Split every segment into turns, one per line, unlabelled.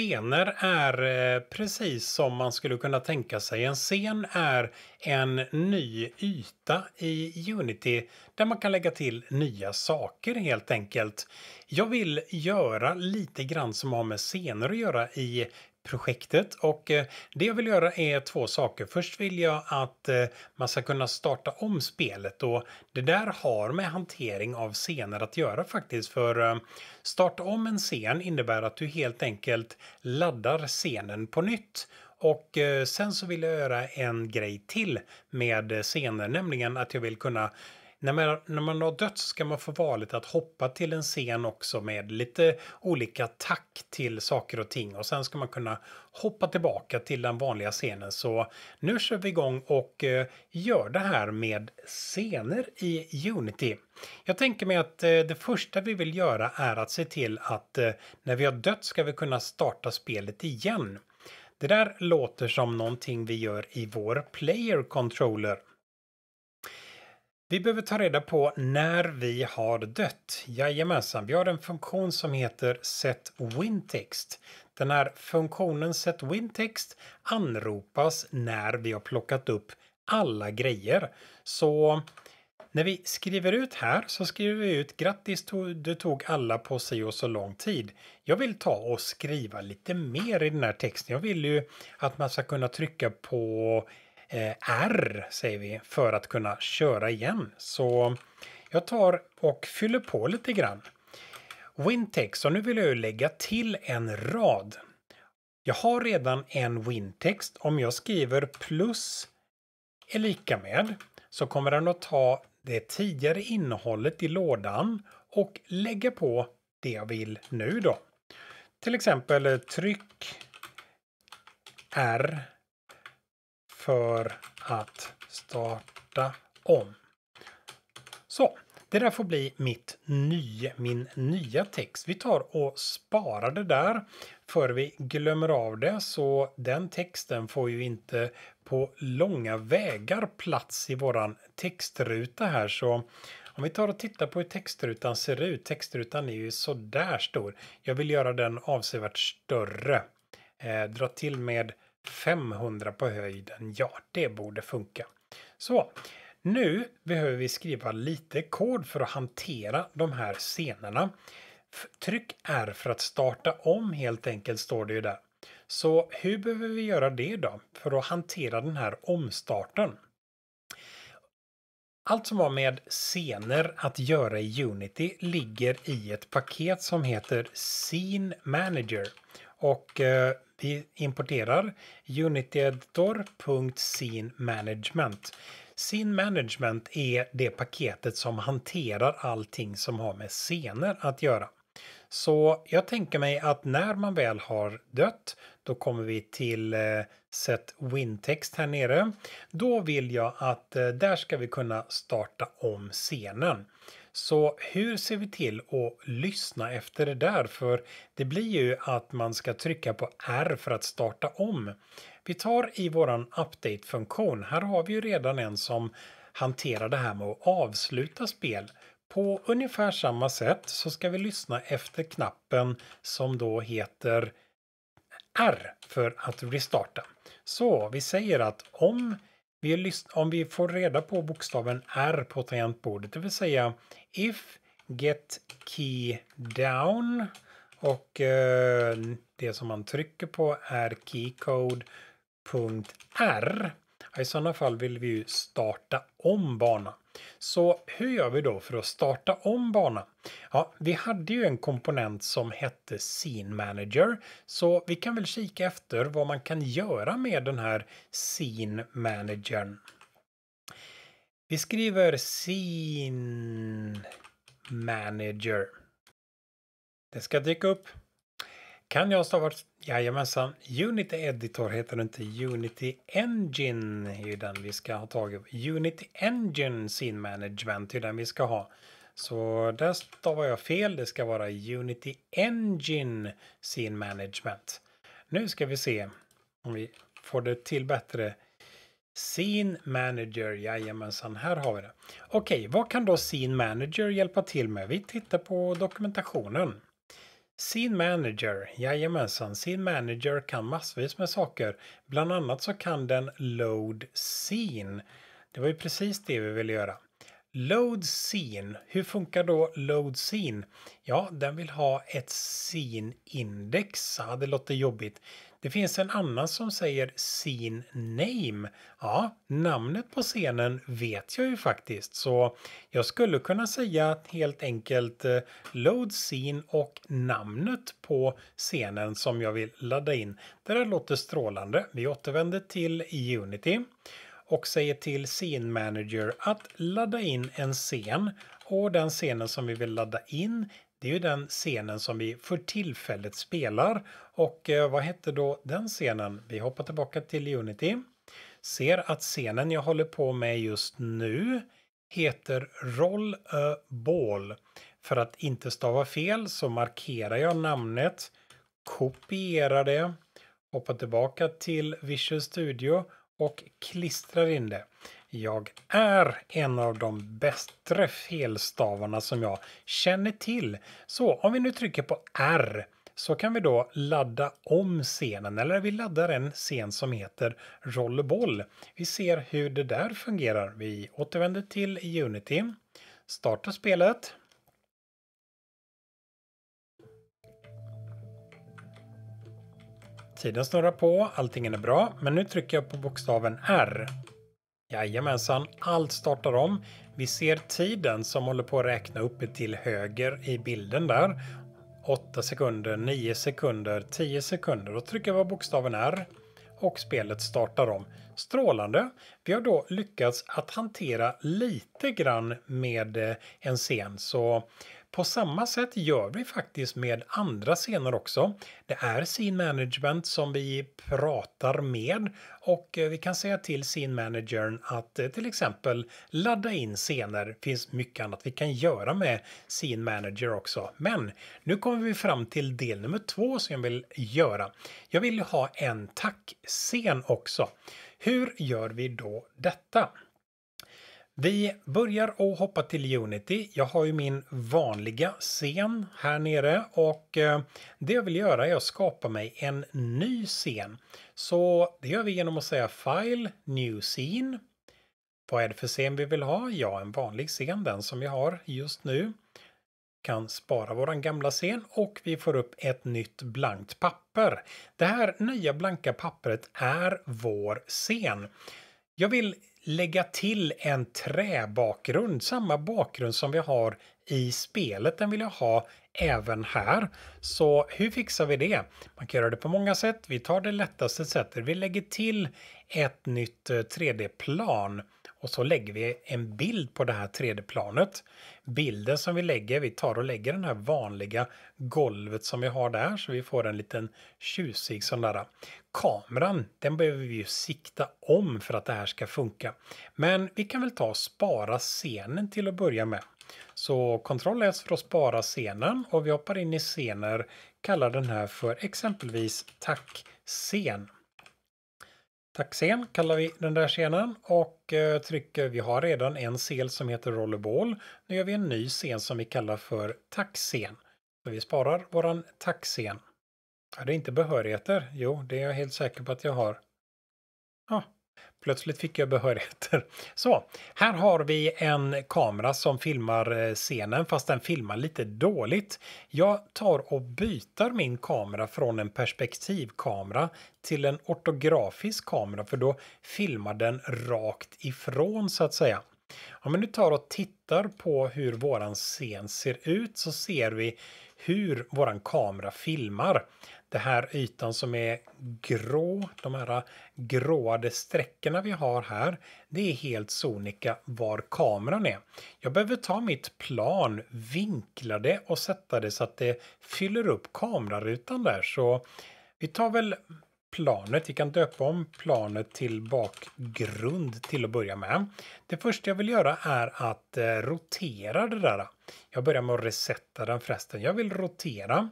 scener är eh, precis som man skulle kunna tänka sig. En scen är en ny yta i Unity där man kan lägga till nya saker helt enkelt. Jag vill göra lite grann som har med scener att göra i projektet och eh, det jag vill göra är två saker. Först vill jag att eh, man ska kunna starta om spelet och det där har med hantering av scener att göra faktiskt för eh, starta om en scen innebär att du helt enkelt laddar scenen på nytt och sen så vill jag göra en grej till med scener, nämligen att jag vill kunna när man, när man har dött ska man få valet att hoppa till en scen också med lite olika tack till saker och ting och sen ska man kunna hoppa tillbaka till den vanliga scenen. Så nu kör vi igång och eh, gör det här med scener i Unity. Jag tänker mig att eh, det första vi vill göra är att se till att eh, när vi har dött ska vi kunna starta spelet igen. Det där låter som någonting vi gör i vår player controller. Vi behöver ta reda på när vi har dött. Jajamensan, vi har en funktion som heter setWinText. Den här funktionen setWinText anropas när vi har plockat upp alla grejer. Så när vi skriver ut här så skriver vi ut grattis du tog alla på sig och så lång tid. Jag vill ta och skriva lite mer i den här texten. Jag vill ju att man ska kunna trycka på Eh, R säger vi för att kunna köra igen. Så jag tar och fyller på lite grann. Wintex och nu vill jag lägga till en rad. Jag har redan en wintext. Om jag skriver plus är lika med så kommer den att ta det tidigare innehållet i lådan och lägga på det jag vill nu då. Till exempel tryck R för att starta om. Så, det där får bli mitt nya, min nya text. Vi tar och sparar det där för vi glömmer av det så den texten får ju inte på långa vägar plats i våran textruta här så om vi tar och tittar på hur textrutan ser ut. Textrutan är ju sådär stor. Jag vill göra den avsevärt större. Eh, dra till med 500 på höjden, ja det borde funka. Så, nu behöver vi skriva lite kod för att hantera de här scenerna. Tryck R för att starta om helt enkelt står det ju där. Så hur behöver vi göra det då för att hantera den här omstarten? Allt som har med scener att göra i Unity ligger i ett paket som heter Scene Manager. Och eh, vi importerar unityeditor.scene-management. Scene management är det paketet som hanterar allting som har med scener att göra. Så jag tänker mig att när man väl har dött, då kommer vi till eh, Set Wintext här nere. Då vill jag att eh, där ska vi kunna starta om scenen. Så hur ser vi till att lyssna efter det där? För det blir ju att man ska trycka på R för att starta om. Vi tar i våran update-funktion. Här har vi ju redan en som hanterar det här med att avsluta spel. På ungefär samma sätt så ska vi lyssna efter knappen som då heter R för att restarta. Så vi säger att om vi om vi får reda på bokstaven R på tangentbordet, det vill säga if get key down och eh, det som man trycker på är keycode.r. I sådana fall vill vi ju starta om banan. Så hur gör vi då för att starta om banan? Ja, vi hade ju en komponent som hette Scene Manager, så vi kan väl kika efter vad man kan göra med den här Scene Managern. Vi skriver Scene Manager. Det ska dyka upp kan jag stava? Jajamensan. Unity Editor heter det inte. Unity Engine är den vi ska ha tag i. Unity Engine Scene Management är den vi ska ha. Så där stavar jag fel. Det ska vara Unity Engine Scene Management. Nu ska vi se om vi får det till bättre. Scene Manager, jajamensan, här har vi det. Okej, vad kan då Scene Manager hjälpa till med? Vi tittar på dokumentationen. Sin Manager, jajamensan. Scene Manager kan massvis med saker. Bland annat så kan den Load Scene. Det var ju precis det vi ville göra. Load Scene, hur funkar då Load Scene? Ja, den vill ha ett Scene-index. Ja, det låter jobbigt. Det finns en annan som säger scene name. Ja, namnet på scenen vet jag ju faktiskt så jag skulle kunna säga helt enkelt eh, load scene och namnet på scenen som jag vill ladda in. Det där låter strålande. Vi återvänder till Unity och säger till Scene Manager att ladda in en scen och den scenen som vi vill ladda in det är ju den scenen som vi för tillfället spelar. Och eh, vad hette då den scenen? Vi hoppar tillbaka till Unity. Ser att scenen jag håller på med just nu heter Roll a Ball. För att inte stava fel så markerar jag namnet, kopierar det, hoppar tillbaka till Visual Studio och klistrar in det. Jag är en av de bättre felstavarna som jag känner till. Så om vi nu trycker på R så kan vi då ladda om scenen eller vi laddar en scen som heter Rollboll. Vi ser hur det där fungerar. Vi återvänder till Unity, startar spelet. Tiden snurrar på, allting är bra, men nu trycker jag på bokstaven R Jajamensan, allt startar om. Vi ser tiden som håller på att räkna uppe till höger i bilden där. 8 sekunder, 9 sekunder, 10 sekunder och trycker på bokstaven R och spelet startar om. Strålande! Vi har då lyckats att hantera lite grann med eh, en scen så på samma sätt gör vi faktiskt med andra scener också. Det är scene management som vi pratar med och eh, vi kan säga till scene managern att eh, till exempel ladda in scener. Det finns mycket annat vi kan göra med scene manager också. Men nu kommer vi fram till del nummer två som jag vill göra. Jag vill ha en tack-scen också. Hur gör vi då detta? Vi börjar att hoppa till Unity. Jag har ju min vanliga scen här nere och eh, det jag vill göra är att skapa mig en ny scen. Så det gör vi genom att säga File, New Scene. Vad är det för scen vi vill ha? Ja, en vanlig scen, den som vi har just nu. Kan spara våran gamla scen och vi får upp ett nytt blankt papper. Det här nya blanka pappret är vår scen. Jag vill lägga till en träbakgrund, samma bakgrund som vi har i spelet. Den vill jag ha även här. Så hur fixar vi det? Man kan göra det på många sätt. Vi tar det lättaste sättet. Vi lägger till ett nytt 3D-plan eh, och så lägger vi en bild på det här 3D-planet. Bilden som vi lägger, vi tar och lägger den här vanliga golvet som vi har där så vi får en liten tjusig sån där. Kameran, den behöver vi ju sikta om för att det här ska funka. Men vi kan väl ta och spara scenen till att börja med. Så Ctrl S för att spara scenen och vi hoppar in i scener, kallar den här för exempelvis tack scen. Taxen kallar vi den där scenen och eh, trycker, vi har redan en sel som heter Rollerball. Nu gör vi en ny scen som vi kallar för taxen. Så vi sparar våran taxen. Är det inte behörigheter. Jo, det är jag helt säker på att jag har. Ja, Plötsligt fick jag behörigheter. Så, här har vi en kamera som filmar eh, scenen fast den filmar lite dåligt. Jag tar och byter min kamera från en perspektivkamera till en ortografisk kamera för då filmar den rakt ifrån så att säga. Om vi nu tar och tittar på hur våran scen ser ut så ser vi hur våran kamera filmar den här ytan som är grå, de här gråade sträckorna vi har här, det är helt sonika var kameran är. Jag behöver ta mitt plan, vinkla det och sätta det så att det fyller upp kamerarutan där. Så vi tar väl planet. Vi kan döpa om planet till bakgrund till att börja med. Det första jag vill göra är att eh, rotera det där. Jag börjar med att resetta den förresten. Jag vill rotera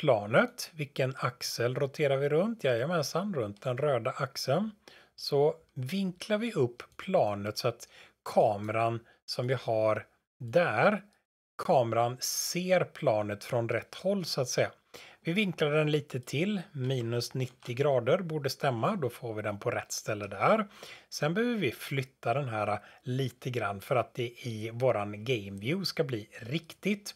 planet. Vilken axel roterar vi runt? Jajamensan, runt den röda axeln. Så vinklar vi upp planet så att kameran som vi har där, kameran ser planet från rätt håll så att säga. Vi vinklar den lite till, minus 90 grader borde stämma, då får vi den på rätt ställe där. Sen behöver vi flytta den här lite grann för att det i våran game view ska bli riktigt.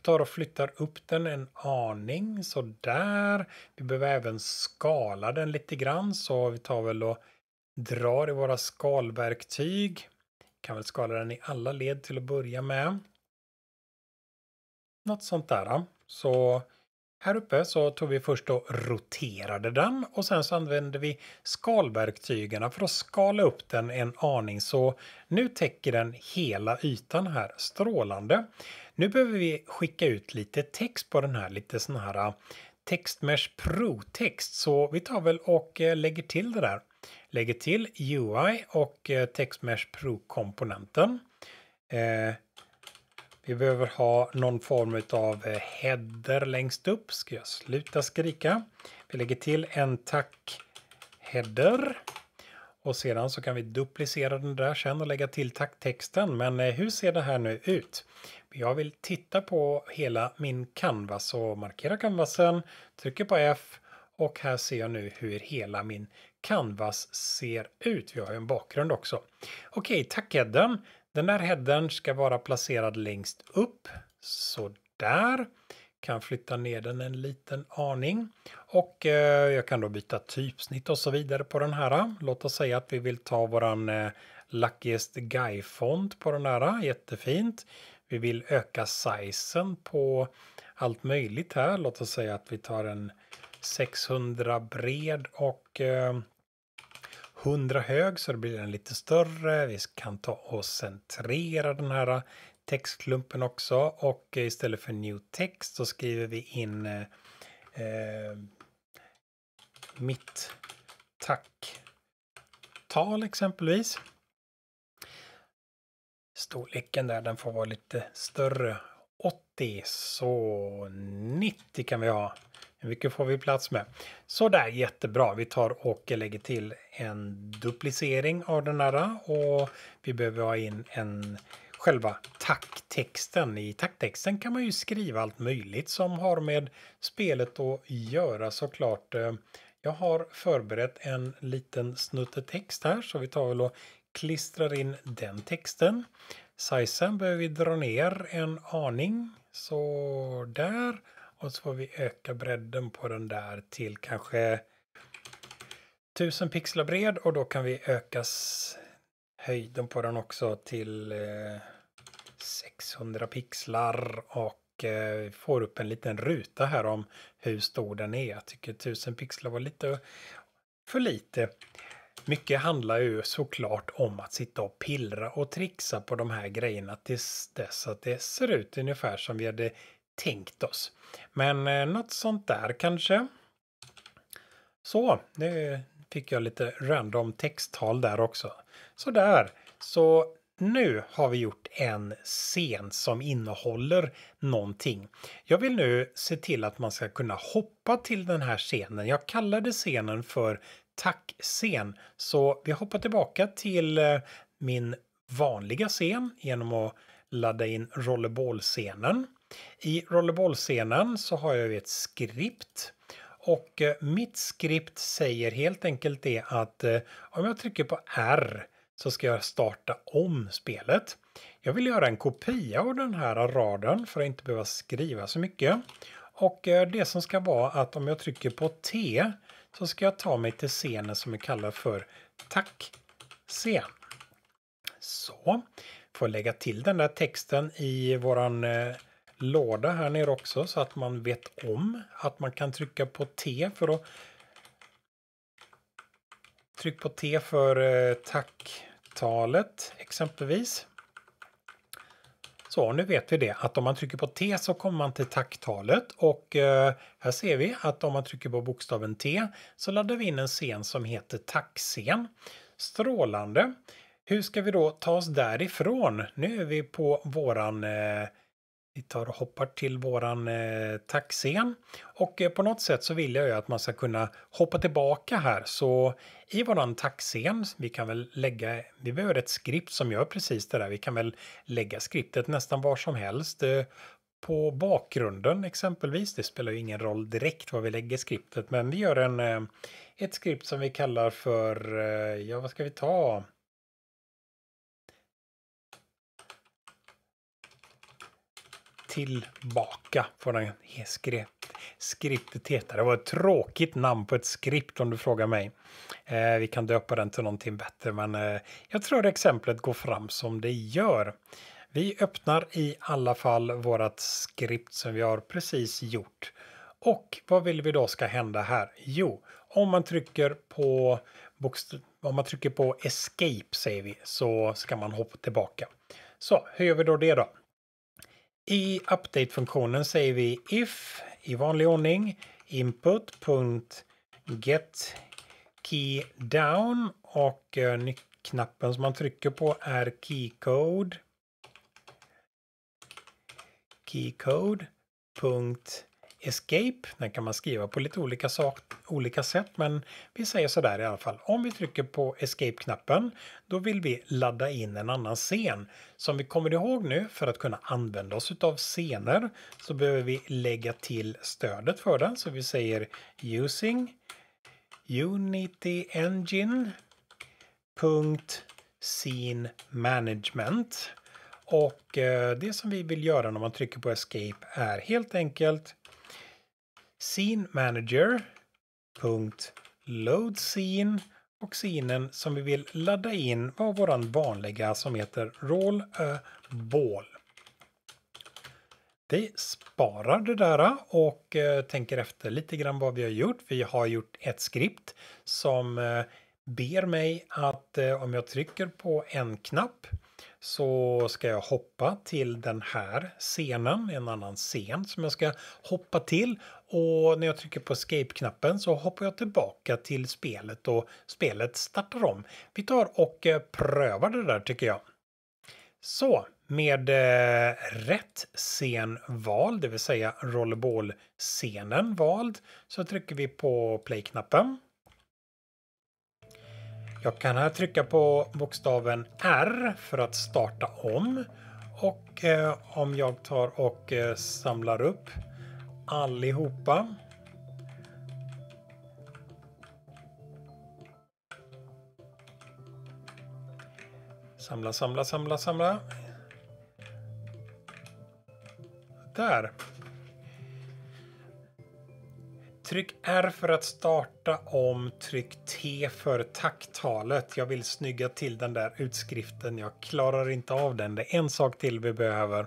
Jag tar och flyttar upp den en aning, så där. Vi behöver även skala den lite grann, så vi tar väl och drar i våra skalverktyg. Jag kan väl skala den i alla led till att börja med. Något sånt där. Så här uppe så tog vi först och roterade den och sen så använde vi skalverktygen för att skala upp den en aning så nu täcker den hela ytan här strålande. Nu behöver vi skicka ut lite text på den här, lite sån här äh, textmesh pro-text. Så vi tar väl och äh, lägger till det där. Lägger till UI och äh, textmesh pro-komponenten. vi behöver ha någon form av header längst upp. Ska jag sluta skrika? Vi lägger till en tack header. Och sedan så kan vi duplicera den där sen och lägga till texten. Men eh, hur ser det här nu ut? Jag vill titta på hela min canvas så markera canvasen, trycker på F och här ser jag nu hur hela min canvas ser ut. Vi har ju en bakgrund också. Okej, tackheaden. Den där headen ska vara placerad längst upp. Så där kan flytta ner den en liten aning och eh, jag kan då byta typsnitt och så vidare på den här. Låt oss säga att vi vill ta våran eh, Luckiest Guy font på den här. Jättefint. Vi vill öka sizen på allt möjligt här. Låt oss säga att vi tar en 600 bred och eh, 100 hög så det blir en lite större. Vi kan ta och centrera den här textklumpen också och istället för new text så skriver vi in eh, eh mitt tacktal exempelvis. Storleken där den får vara lite större. 80 så 90 kan vi ha. Hur mycket får vi plats med? Så där jättebra. Vi tar och lägger till en duplicering av den här och vi behöver ha in en själva tacktexten. I tacktexten kan man ju skriva allt möjligt som har med spelet att göra såklart. Eh, jag har förberett en liten text här så vi tar väl och klistrar in den texten. Sizen behöver vi dra ner en aning. Så där. Och så får vi öka bredden på den där till kanske 1000 pixlar bred och då kan vi ökas höjden på den också till 600 eh, pixlar och eh, får upp en liten ruta här om hur stor den är. Jag tycker 1000 pixlar var lite för lite. Mycket handlar ju såklart om att sitta och pillra och trixa på de här grejerna tills dess att det ser ut ungefär som vi hade tänkt oss. Men eh, något sånt där kanske. Så, nu, fick jag lite random texttal där också. Så där. Så nu har vi gjort en scen som innehåller någonting. Jag vill nu se till att man ska kunna hoppa till den här scenen. Jag kallade scenen för tackscen. Så vi hoppar tillbaka till eh, min vanliga scen genom att ladda in rollerball-scenen. I rollerball-scenen så har jag ett skript och eh, mitt skript säger helt enkelt det att eh, om jag trycker på R så ska jag starta om spelet. Jag vill göra en kopia av den här raden för att inte behöva skriva så mycket. Och eh, det som ska vara att om jag trycker på T så ska jag ta mig till scenen som vi kallar för tack-scen. Så, får lägga till den där texten i våran låda här nere också så att man vet om att man kan trycka på T för att Tryck på T för eh, tacktalet exempelvis. Så nu vet vi det att om man trycker på T så kommer man till tacktalet och eh, här ser vi att om man trycker på bokstaven T så laddar vi in en scen som heter tackscen. Strålande! Hur ska vi då ta oss därifrån? Nu är vi på våran eh, vi tar och hoppar till våran eh, taxen och eh, på något sätt så vill jag ju att man ska kunna hoppa tillbaka här så i våran taxen, vi kan väl lägga, vi behöver ett skript som gör precis det där, vi kan väl lägga skriptet nästan var som helst. Eh, på bakgrunden exempelvis, det spelar ju ingen roll direkt var vi lägger skriptet men vi gör en, eh, ett skript som vi kallar för, eh, ja vad ska vi ta? tillbaka från en skript. Det var ett tråkigt namn på ett skript om du frågar mig. Eh, vi kan döpa den till någonting bättre, men eh, jag tror exemplet går fram som det gör. Vi öppnar i alla fall vårat skript som vi har precis gjort. Och vad vill vi då ska hända här? Jo, om man trycker på om man trycker på escape säger vi så ska man hoppa tillbaka. Så hur gör vi då det då? I update-funktionen säger vi if i vanlig ordning input.getkeydown och eh, knappen som man trycker på är keycode keycode.get Escape. Den kan man skriva på lite olika, sak, olika sätt men vi säger sådär i alla fall. Om vi trycker på Escape-knappen då vill vi ladda in en annan scen. Som vi kommer ihåg nu för att kunna använda oss av scener så behöver vi lägga till stödet för den så vi säger using Unity Engine Scene Management. Och eh, det som vi vill göra när man trycker på Escape är helt enkelt scene manager load scene och scenen som vi vill ladda in var våran vanliga som heter roll a ball. Vi sparar det där och eh, tänker efter lite grann vad vi har gjort. Vi har gjort ett skript som eh, ber mig att eh, om jag trycker på en knapp så ska jag hoppa till den här scenen, en annan scen som jag ska hoppa till. Och när jag trycker på escape-knappen så hoppar jag tillbaka till spelet och spelet startar om. Vi tar och eh, prövar det där tycker jag. Så, med eh, rätt scen vald, det vill säga rollerball-scenen vald, så trycker vi på play-knappen. Jag kan här trycka på bokstaven R för att starta om. Och eh, om jag tar och eh, samlar upp allihopa. Samla, samla, samla, samla. Där. Tryck R för att starta om. Tryck T för tacktalet. Jag vill snygga till den där utskriften. Jag klarar inte av den. Det är en sak till vi behöver.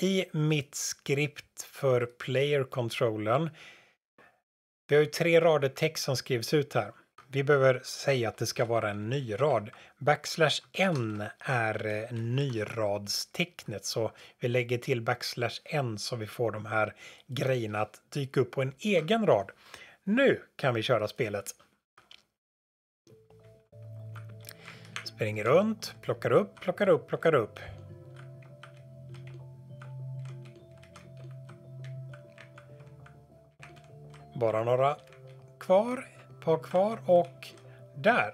I mitt skript för player Controllern. Vi har ju tre rader text som skrivs ut här vi behöver säga att det ska vara en nyrad. Backslash n är eh, nyradstecknet så vi lägger till backslash n så vi får de här grejerna att dyka upp på en egen rad. Nu kan vi köra spelet. Springer runt, plockar upp, plockar upp, plockar upp. Bara några kvar par kvar och där.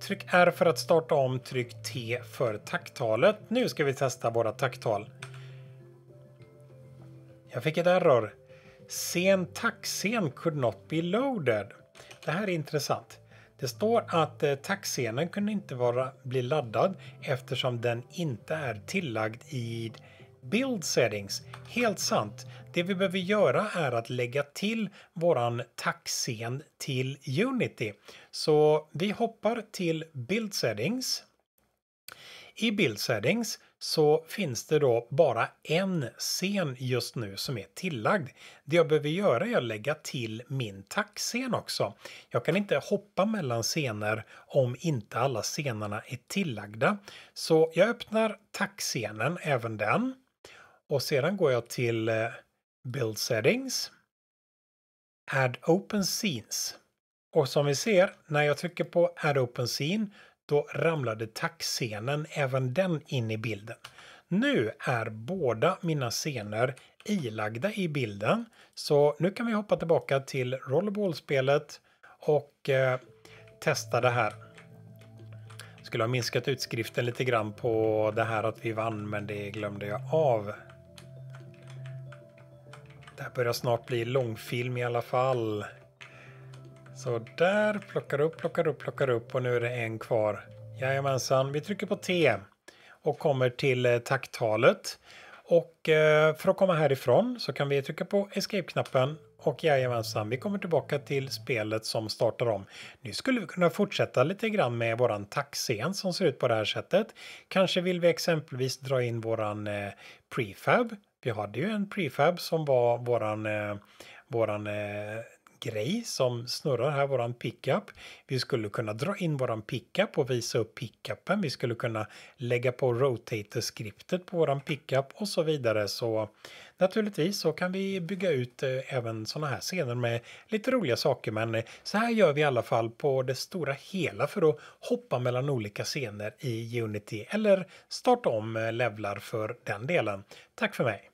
Tryck R för att starta om, tryck T för takttalet. Nu ska vi testa våra takttal. Jag fick ett error. Sen taxen could not be loaded. Det här är intressant. Det står att eh, kunde inte vara, bli laddad eftersom den inte är tillagd i Build settings, helt sant. Det vi behöver göra är att lägga till våran taxen till Unity. Så vi hoppar till Build settings. I Build settings så finns det då bara en scen just nu som är tillagd. Det jag behöver göra är att lägga till min taxscen också. Jag kan inte hoppa mellan scener om inte alla scenerna är tillagda. Så jag öppnar taxscenen, även den. Och sedan går jag till eh, Build Settings. Add Open Scenes. Och som vi ser, när jag trycker på Add Open Scene då ramlade taxscenen även den in i bilden. Nu är båda mina scener ilagda i bilden. Så nu kan vi hoppa tillbaka till rollerballspelet och eh, testa det här. Skulle ha minskat utskriften lite grann på det här att vi vann men det glömde jag av det här börjar snart bli långfilm i alla fall. Så där, plockar upp, plockar upp, plockar upp och nu är det en kvar. Jajamensan, vi trycker på T och kommer till eh, takttalet. Och eh, för att komma härifrån så kan vi trycka på Escape-knappen och jajamensan, vi kommer tillbaka till spelet som startar om. Nu skulle vi kunna fortsätta lite grann med våran taxscen som ser ut på det här sättet. Kanske vill vi exempelvis dra in våran eh, prefab vi hade ju en prefab som var våran, eh, våran eh, grej som snurrar här, våran pickup. Vi skulle kunna dra in våran pickup och visa upp pickupen. Vi skulle kunna lägga på rotator-skriptet på våran pickup och så vidare. Så naturligtvis så kan vi bygga ut eh, även sådana här scener med lite roliga saker. Men eh, så här gör vi i alla fall på det stora hela för att hoppa mellan olika scener i Unity eller starta om eh, levlar för den delen. Tack för mig!